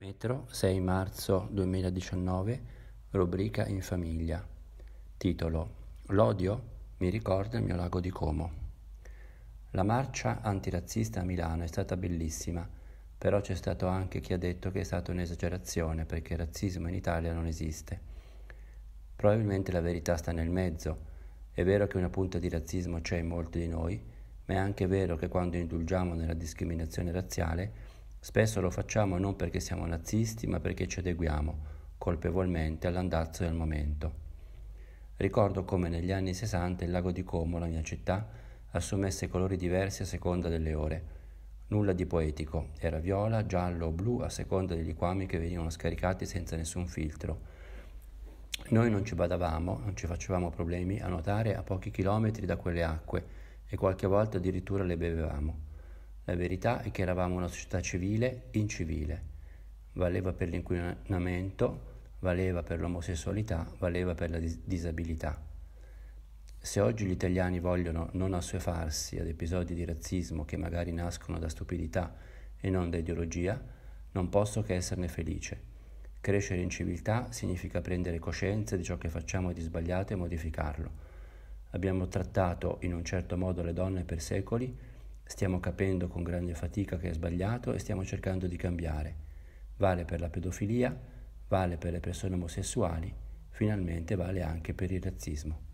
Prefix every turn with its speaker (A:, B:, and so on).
A: Metro 6 marzo 2019, rubrica In famiglia. Titolo: L'odio mi ricorda il mio lago di Como. La marcia antirazzista a Milano è stata bellissima, però c'è stato anche chi ha detto che è stata un'esagerazione perché il razzismo in Italia non esiste. Probabilmente la verità sta nel mezzo. È vero che una punta di razzismo c'è in molti di noi, ma è anche vero che quando indulgiamo nella discriminazione razziale Spesso lo facciamo non perché siamo nazisti, ma perché ci adeguiamo colpevolmente all'andazzo del momento. Ricordo come negli anni 60 il lago di Como, la mia città, assumesse colori diversi a seconda delle ore. Nulla di poetico, era viola, giallo o blu a seconda dei liquami che venivano scaricati senza nessun filtro. Noi non ci badavamo, non ci facevamo problemi a nuotare a pochi chilometri da quelle acque e qualche volta addirittura le bevevamo. La verità è che eravamo una società civile incivile. Valeva per l'inquinamento, valeva per l'omosessualità, valeva per la dis- disabilità. Se oggi gli italiani vogliono non assuefarsi ad episodi di razzismo che magari nascono da stupidità e non da ideologia, non posso che esserne felice. Crescere in civiltà significa prendere coscienza di ciò che facciamo di sbagliato e modificarlo. Abbiamo trattato in un certo modo le donne per secoli Stiamo capendo con grande fatica che è sbagliato e stiamo cercando di cambiare. Vale per la pedofilia, vale per le persone omosessuali, finalmente vale anche per il razzismo.